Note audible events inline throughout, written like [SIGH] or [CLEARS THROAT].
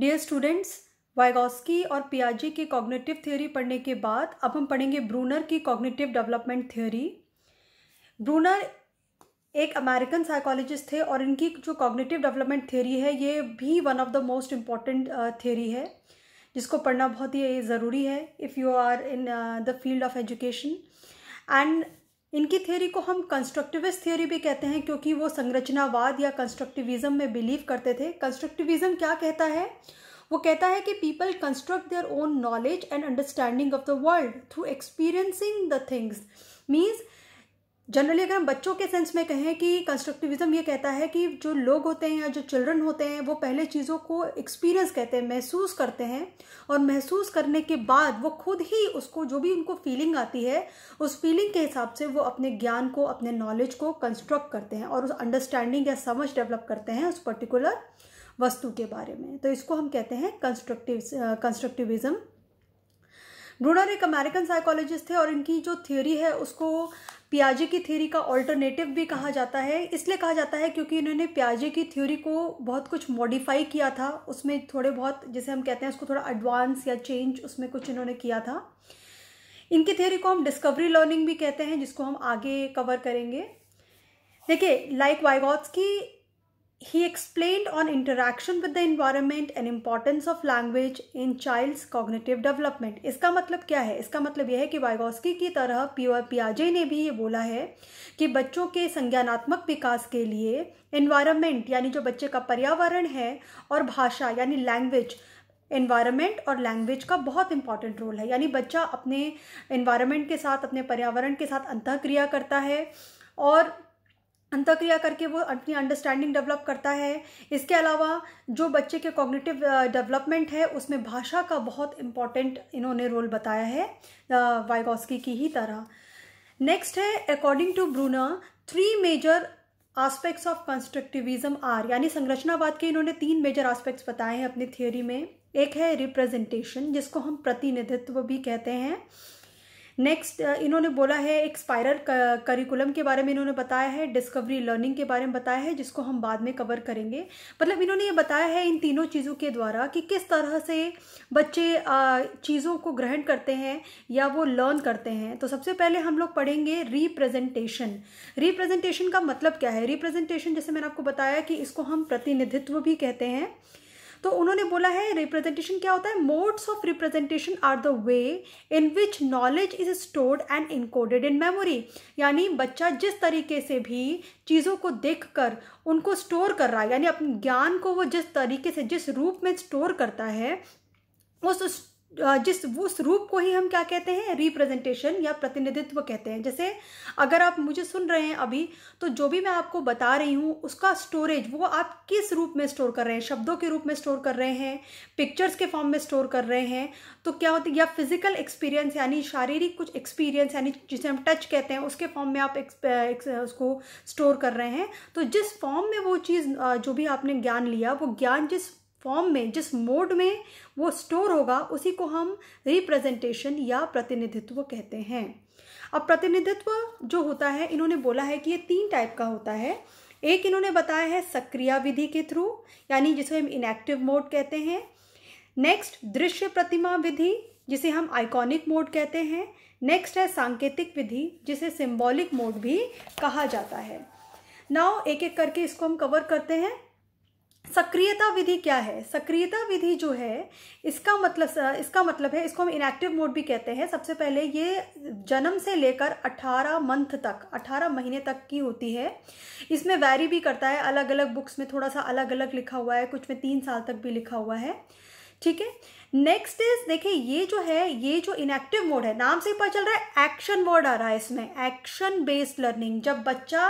dear students Vygotsky और पियाजी की कॉग्निटिव थ्योरी पढ़ने के बाद अब हम पढ़ेंगे ब्रूनर की कॉग्निटिव डेवलपमेंट थ्योरी ब्रूनर एक अमेरिकन साइकोलॉजिस्ट थे और इनकी जो कॉग्निटिव डेवलपमेंट थ्योरी है ये भी one of the most important theory है जिसको पढ़ना बहुत ही ज़रूरी है if you are in the field of education and इनकी थ्योरी को हम कंस्ट्रक्टिविस्ट थ्योरी भी कहते हैं क्योंकि वो संरचनावाद या कंस्ट्रक्टिविज्म में बिलीव करते थे कंस्ट्रक्टिविज्म क्या कहता है वो कहता है कि people construct their own knowledge and understanding of the world through experiencing the things means generally अगर हम बच्चों के सेंस में कहें कि कंस्ट्रक्टिविज्म ये कहता है कि जो लोग होते हैं या जो चिल्ड्रन होते हैं वो पहले चीज़ों को एक्सपीरियंस कहते हैं महसूस करते हैं और महसूस करने के बाद वो खुद ही उसको जो भी उनको फीलिंग आती है उस फीलिंग के हिसाब से वो अपने ज्ञान को अपने नॉलेज को कंस्ट्रक्ट करते हैं और उस अंडरस्टैंडिंग या समझ डेवलप करते हैं उस पर्टिकुलर वस्तु के बारे में तो इसको हम कहते हैं कंस्ट्रक्टिव कंस्ट्रक्टिविज्म ब्रूनर एक अमेरिकन साइकोलॉजिस्ट थे और इनकी जो थ्योरी है उसको पियाजे की थ्योरी का ऑल्टरनेटिव भी कहा जाता है इसलिए कहा जाता है क्योंकि इन्होंने पियाजे की थ्योरी को बहुत कुछ मॉडिफाई किया था उसमें थोड़े बहुत जैसे हम कहते हैं उसको थोड़ा एडवांस या चेंज उसमें कुछ इन्होंने किया था इनकी थ्योरी को हम डिस्कवरी लर्निंग भी कहते हैं जिसको हम आगे कवर करेंगे देखिए लाइक वाइगॉट्स की he explained on interaction with the environment and importance of language in child's cognitive development इसका मतलब क्या है इसका मतलब यह है कि वाइगोस्की की तरह पियाजे ने भी ये बोला है कि बच्चों के संज्ञानात्मक विकास के लिए इन्वायरमेंट यानी जो बच्चे का पर्यावरण है और भाषा यानी लैंग्वेज इन्वायरमेंट और लैंग्वेज का बहुत इंपॉर्टेंट रोल है यानी बच्चा अपने इन्वायरमेंट के साथ अपने पर्यावरण के साथ अंतः क्रिया करता है और अंतक्रिया करके वो अपनी अंडरस्टैंडिंग डेवलप करता है इसके अलावा जो बच्चे के कॉग्निटिव डेवलपमेंट है उसमें भाषा का बहुत इम्पॉर्टेंट इन्होंने रोल बताया है वाइगोस्की की ही तरह नेक्स्ट है according to Bruner three major aspects of constructivism are यानी संरचनावाद के इन्होंने तीन मेजर आस्पेक्ट्स बताए हैं अपनी थियोरी में एक है रिप्रेजेंटेशन जिसको हम प्रतिनिधित्व भी कहते हैं नेक्स्ट uh, इन्होंने बोला है एक स्पायरल करिकुलम के बारे में इन्होंने बताया है डिस्कवरी लर्निंग के बारे में बताया है जिसको हम बाद में कवर करेंगे मतलब इन्होंने ये बताया है इन तीनों चीज़ों के द्वारा कि किस तरह से बच्चे चीज़ों को ग्रहण करते हैं या वो लर्न करते हैं तो सबसे पहले हम लोग पढ़ेंगे रिप्रेजेंटेशन रिप्रेजेंटेशन का मतलब क्या है रिप्रेजेंटेशन जैसे मैंने आपको बताया कि इसको हम प्रतिनिधित्व भी कहते हैं तो उन्होंने बोला है रिप्रेजेंटेशन क्या होता है modes of representation are the way in which knowledge is stored and encoded in memory यानी बच्चा जिस तरीके से भी चीज़ों को देख कर उनको स्टोर कर रहा है यानी अपने ज्ञान को वो जिस तरीके से जिस रूप में स्टोर करता है उस जिस वो रूप को ही हम क्या कहते हैं रिप्रेजेंटेशन या प्रतिनिधित्व कहते हैं जैसे अगर आप मुझे सुन रहे हैं अभी तो जो भी मैं आपको बता रही हूँ उसका स्टोरेज वो आप किस रूप में स्टोर कर रहे हैं शब्दों के रूप में स्टोर कर रहे हैं पिक्चर्स के फॉर्म में स्टोर कर रहे हैं तो क्या होती है या फिजिकल एक्सपीरियंस यानी शारीरिक कुछ एक्सपीरियंस यानी जिसे हम टच कहते हैं उसके फॉर्म में आप उसको स्टोर कर रहे हैं तो जिस फॉर्म में वो चीज़ जो भी आपने ज्ञान लिया वो ज्ञान जिस फॉर्म में जिस मोड में वो स्टोर होगा उसी को हम रिप्रेजेंटेशन या प्रतिनिधित्व कहते हैं अब प्रतिनिधित्व जो होता है इन्होंने बोला है कि ये तीन टाइप का होता है एक इन्होंने बताया है सक्रिया विधि के थ्रू यानी जिसे हम इनएक्टिव मोड कहते हैं नेक्स्ट दृश्य प्रतिमा विधि जिसे हम आइकॉनिक मोड कहते हैं नेक्स्ट है सांकेतिक विधि जिसे सिम्बॉलिक मोड भी कहा जाता है नाउ एक एक करके इसको हम कवर करते हैं सक्रियता विधि क्या है सक्रियता विधि जो है इसका मतलब इसका मतलब है इसको हम इनएक्टिव मोड भी कहते हैं सबसे पहले ये जन्म से लेकर 18 मंथ तक 18 महीने तक की होती है इसमें वैरी भी करता है अलग अलग बुक्स में थोड़ा सा अलग अलग लिखा हुआ है कुछ में तीन साल तक भी लिखा हुआ है ठीक है नेक्स्ट इज देखिए ये जो है ये जो इनएक्टिव मोड है नाम से ही पता चल रहा है एक्शन मोड आ रहा है इसमें एक्शन बेस्ड लर्निंग जब बच्चा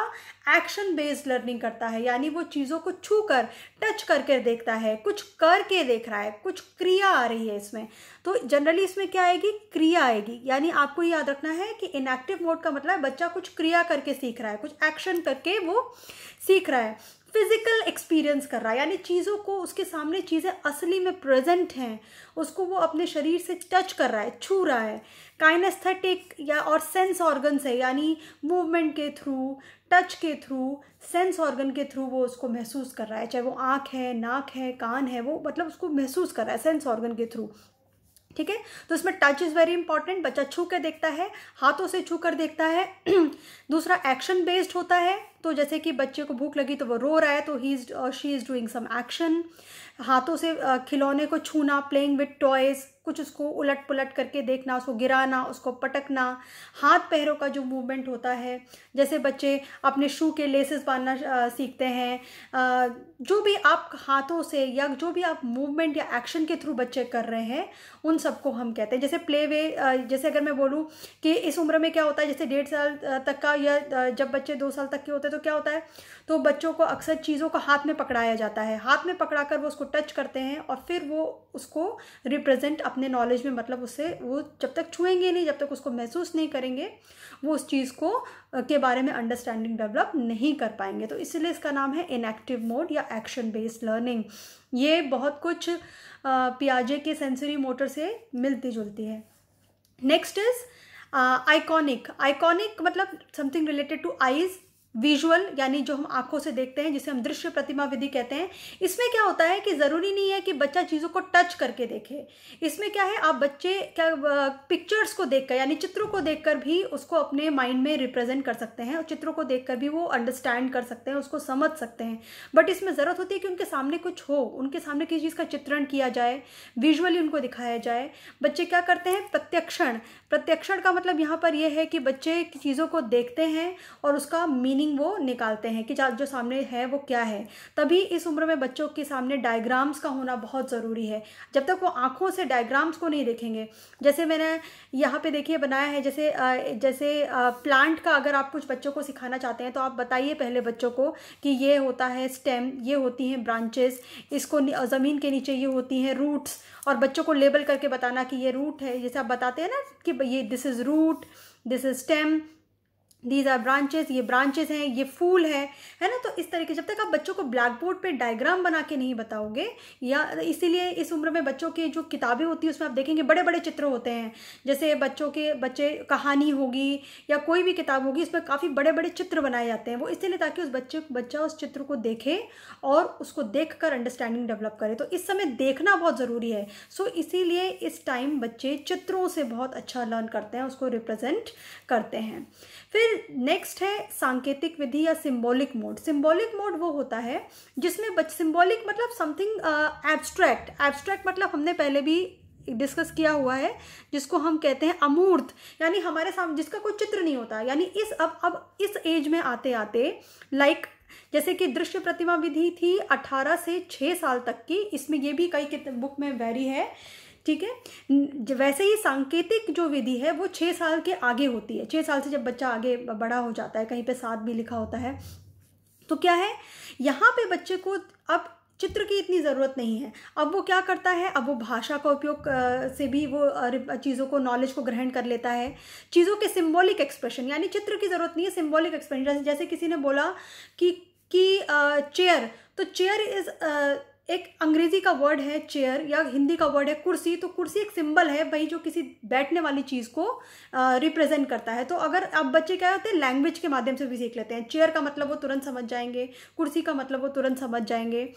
एक्शन बेस्ड लर्निंग करता है यानी वो चीज़ों को छू कर टच करके देखता है कुछ करके देख रहा है कुछ क्रिया आ रही है इसमें तो जनरली इसमें क्या आएगी क्रिया आएगी यानी आपको याद रखना है कि इनएक्टिव मोड का मतलब बच्चा कुछ क्रिया करके सीख रहा है कुछ एक्शन करके वो सीख रहा है फिजिकल एक्सपीरियंस कर रहा है यानी चीज़ों को उसके सामने चीज़ें असली में प्रेजेंट हैं उसको वो अपने शरीर से टच कर रहा है छू रहा है काइनेस्थेटिक या और सेंस ऑर्गन से यानी मूवमेंट के थ्रू टच के थ्रू सेंस ऑर्गन के थ्रू वो उसको महसूस कर रहा है चाहे वो आँख है नाक है कान है वो मतलब उसको महसूस कर रहा है सेंस ऑर्गन के थ्रू ठीक है तो इसमें टच इज़ वेरी इंपॉर्टेंट बच्चा छू के देखता है हाथों से छू कर देखता है [CLEARS THROAT] दूसरा एक्शन बेस्ड होता है तो जैसे कि बच्चे को भूख लगी तो वो रो रहा है तो he is she is doing some action हाथों से uh, खिलौने को छूना प्लेइंग विथ टॉयज़ कुछ उसको उलट पुलट करके देखना उसको गिराना उसको पटकना हाथ पैरों का जो मूवमेंट होता है जैसे बच्चे अपने शू के लेसेस बांधना सीखते हैं जो भी आप हाथों से या जो भी आप मूवमेंट या एक्शन के थ्रू बच्चे कर रहे हैं उन सबको हम कहते हैं जैसे प्ले वे जैसे अगर मैं बोलूँ कि इस उम्र में क्या होता है जैसे डेढ़ साल तक का या जब बच्चे दो साल तक के होते हैं तो क्या होता है तो बच्चों को अक्सर चीज़ों को हाथ में पकड़ाया जाता है हाथ में पकड़ा कर वो उसको टच करते हैं और फिर वो उसको रिप्रेजेंट अपने नॉलेज में मतलब उसे वो जब तक छुएंगे नहीं जब तक उसको महसूस नहीं करेंगे वो उस चीज़ को के बारे में अंडरस्टैंडिंग डेवलप नहीं कर पाएंगे तो इसलिए इसका नाम है इनएक्टिव मोड या एक्शन बेस्ड लर्निंग ये बहुत कुछ पियाजे के सेंसरी मोटर से मिलती जुलती है नेक्स्ट इज़ आइकॉनिक आइकॉनिक मतलब something related to eyes visual यानी जो हम आंखों से देखते हैं जिसे हम दृश्य प्रतिमा विधि कहते हैं इसमें क्या होता है कि ज़रूरी नहीं है कि बच्चा चीज़ों को टच करके देखे इसमें क्या है आप बच्चे क्या पिक्चर्स को देखकर यानी चित्रों को देखकर भी उसको अपने माइंड में रिप्रेजेंट कर सकते हैं और चित्रों को देखकर भी वो अंडरस्टैंड कर सकते हैं उसको समझ सकते हैं बट इसमें ज़रूरत होती है कि उनके सामने कुछ हो उनके सामने किसी चीज़ का चित्रण किया जाए विजुअली उनको दिखाया जाए बच्चे क्या करते हैं प्रत्यक्षण प्रत्यक्षण का मतलब यहाँ पर यह है कि बच्चे चीज़ों को देखते हैं और उसका मीनिंग मीनिंग वो निकालते हैं कि जो सामने है वो क्या है तभी इस उम्र में बच्चों के सामने डायग्राम्स का होना बहुत ज़रूरी है जब तक वो आँखों से डायग्राम्स को नहीं देखेंगे जैसे मैंने यहाँ पे देखिए बनाया है जैसे जैसे प्लांट का अगर आप कुछ बच्चों को सिखाना चाहते हैं तो आप बताइए पहले बच्चों को कि ये होता है स्टेम ये होती हैं ब्रांचेस इसको ज़मीन के नीचे ये होती हैं रूट्स और बच्चों को लेबल करके बताना कि ये रूट है जैसे आप बताते हैं ना कि ये this is root this is stem these are branches ये ब्रांचेस हैं ये फूल है है ना तो इस तरीके जब तक आप बच्चों को ब्लैक बोर्ड पर डायग्राम बना के नहीं बताओगे या इसीलिए इस उम्र में बच्चों की जो किताबें होती हैं उसमें आप देखेंगे बड़े बड़े चित्र होते हैं जैसे बच्चों के बच्चे कहानी होगी या कोई भी किताब होगी इसमें काफ़ी बड़े बड़े चित्र बनाए जाते हैं वो इसीलिए ताकि उस बच्चे बच्चा उस चित्र को देखे और उसको देख कर अंडरस्टैंडिंग डेवलप करे तो इस समय देखना बहुत ज़रूरी है सो इसीलिए इस टाइम बच्चे चित्रों से बहुत अच्छा लर्न करते हैं उसको रिप्रजेंट करते हैं फिर फिर नेक्स्ट है सांकेतिक विधि या सिंबॉलिक मोड सिंबॉलिक मोड वो होता है जिसमें बच सिंबॉलिक मतलब समथिंग एब्स्ट्रैक्ट एब्स्ट्रैक्ट मतलब हमने पहले भी डिस्कस किया हुआ है जिसको हम कहते हैं अमूर्त यानी हमारे सामने जिसका कोई चित्र नहीं होता यानी इस अब अब इस एज में आते आते लाइक like, जैसे कि दृश्य प्रतिमा विधि थी 18 से 6 साल तक की इसमें ये भी कई बुक में वेरी है ठीक है वैसे ही सांकेतिक जो विधि है वो छः साल के आगे होती है छः साल से जब बच्चा आगे बड़ा हो जाता है कहीं पे सात भी लिखा होता है तो क्या है यहाँ पे बच्चे को अब चित्र की इतनी ज़रूरत नहीं है अब वो क्या करता है अब वो भाषा का उपयोग से भी वो चीज़ों को नॉलेज को ग्रहण कर लेता है चीज़ों के सिम्बॉलिक एक्सप्रेशन यानी चित्र की ज़रूरत नहीं है सिम्बॉलिक एक्सप्रेशन जैसे, किसी ने बोला कि कि चेयर तो चेयर इज़ एक अंग्रेजी का वर्ड है चेयर या हिंदी का वर्ड है कुर्सी तो कुर्सी एक सिंबल है वही जो किसी बैठने वाली चीज़ को रिप्रेजेंट करता है तो अगर आप बच्चे क्या होते हैं लैंग्वेज के माध्यम से भी सीख लेते हैं चेयर का मतलब वो तुरंत समझ जाएंगे कुर्सी का मतलब वो तुरंत समझ जाएंगे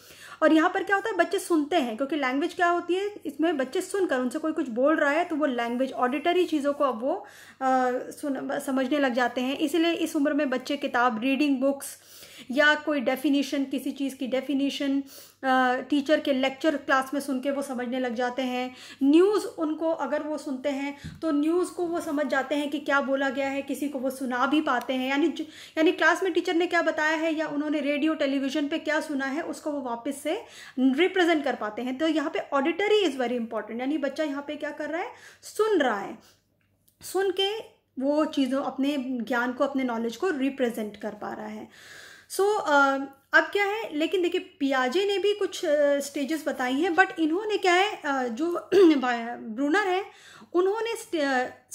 और यहाँ पर क्या होता है बच्चे सुनते हैं क्योंकि लैंग्वेज क्या होती है इसमें बच्चे सुनकर उनसे कोई कुछ बोल रहा है तो वो लैंग्वेज ऑडिटरी चीज़ों को अब वो आ, सुन समझने लग जाते हैं इसीलिए इस उम्र में बच्चे किताब रीडिंग बुक्स या कोई डेफिनेशन किसी चीज़ की डेफिनेशन टीचर के लेक्चर क्लास में सुन के वो समझने लग जाते हैं न्यूज़ उनको अगर वो सुनते हैं तो न्यूज़ को वो समझ जाते हैं कि क्या बोला गया है किसी को वो सुना भी पाते हैं यानी यानी क्लास में टीचर ने क्या बताया है या उन्होंने रेडियो टेलीविज़न पे क्या सुना है उसको वो वापस से रिप्रेजेंट कर पाते हैं तो यहाँ पे ऑडिटरी इज़ वेरी इंपॉर्टेंट यानी बच्चा यहाँ पे क्या कर रहा है सुन रहा है सुन के वो चीज़ों अपने ज्ञान को अपने नॉलेज को रिप्रेजेंट कर पा रहा है सो so, अब क्या है लेकिन देखिए पियाजे ने भी कुछ स्टेजेस बताई हैं बट इन्होंने क्या है जो [CLEARS THROAT] ब्रूनर है उन्होंने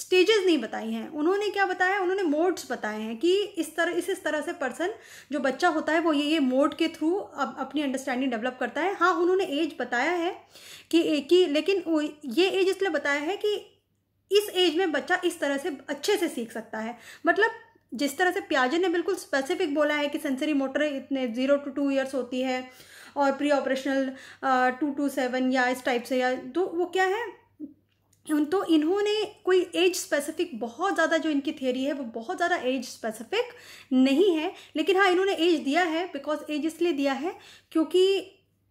स्टेजेस नहीं बताई हैं उन्होंने क्या बताया उन्होंने मोड्स बताए हैं कि इस तरह इस इस तरह से पर्सन जो बच्चा होता है वो ये ये मोड के थ्रू अप, अपनी अंडरस्टैंडिंग डेवलप करता है हाँ उन्होंने एज बताया है कि, कि लेकिन ये एज इसलिए बताया है कि इस एज में बच्चा इस तरह से अच्छे से सीख सकता है मतलब जिस तरह से प्याजे ने बिल्कुल स्पेसिफिक बोला है कि सेंसरी मोटर इतने ज़ीरो टू टू ईयर्स होती है और pre operational two to seven या इस टाइप से या तो वो क्या है उन तो इन्होंने कोई एज स्पेसिफिक बहुत ज़्यादा जो इनकी थियोरी है वो बहुत ज़्यादा एज स्पेसिफिक नहीं है लेकिन हाँ इन्होंने एज दिया है बिकॉज एज इसलिए दिया है क्योंकि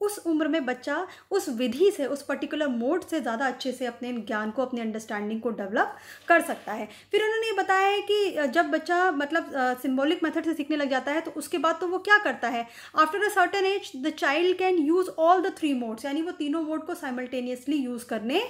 उस उम्र में बच्चा उस विधि से उस पर्टिकुलर मोड से ज़्यादा अच्छे से अपने ज्ञान को अपने अंडरस्टैंडिंग को डेवलप कर सकता है फिर उन्होंने ये बताया है कि जब बच्चा मतलब सिम्बॉलिक मेथड से सीखने लग जाता है तो उसके बाद तो वो क्या करता है after a certain age the child can use all the three modes यानी वो तीनों मोड को साइमल्टेनियसली यूज़ करने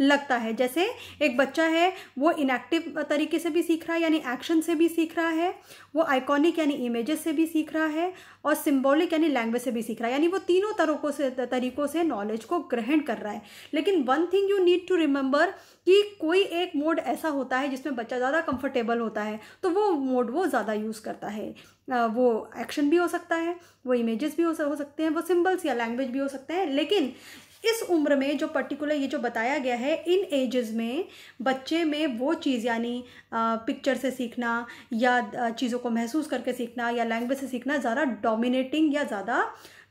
लगता है जैसे एक बच्चा है वो इनएक्टिव तरीके से भी सीख रहा है यानी एक्शन से भी सीख रहा है वो आइकॉनिक यानी इमेजेस से भी सीख रहा है और सिम्बॉलिक यानी लैंग्वेज से भी सीख रहा है यानी वो तीनों तरह तरीकों से तरीकों से नॉलेज को ग्रहण कर रहा है लेकिन one thing you need to remember कि कोई एक मोड ऐसा होता है जिसमें बच्चा ज़्यादा कंफर्टेबल होता है तो वो मोड वो ज़्यादा यूज़ करता है वो एक्शन भी हो सकता है वो इमेजेस भी हो सकते हैं वो सिम्बल्स या लैंग्वेज भी हो सकते हैं लेकिन इस उम्र में जो पर्टिकुलर ये जो बताया गया है इन एजेस में बच्चे में वो चीज़ यानी पिक्चर से सीखना या चीज़ों को महसूस करके सीखना या लैंग्वेज से सीखना ज़्यादा डोमिनेटिंग या ज़्यादा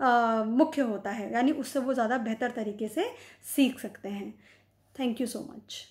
मुख्य होता है यानी उससे वो ज़्यादा बेहतर तरीके से सीख सकते हैं थैंक यू सो मच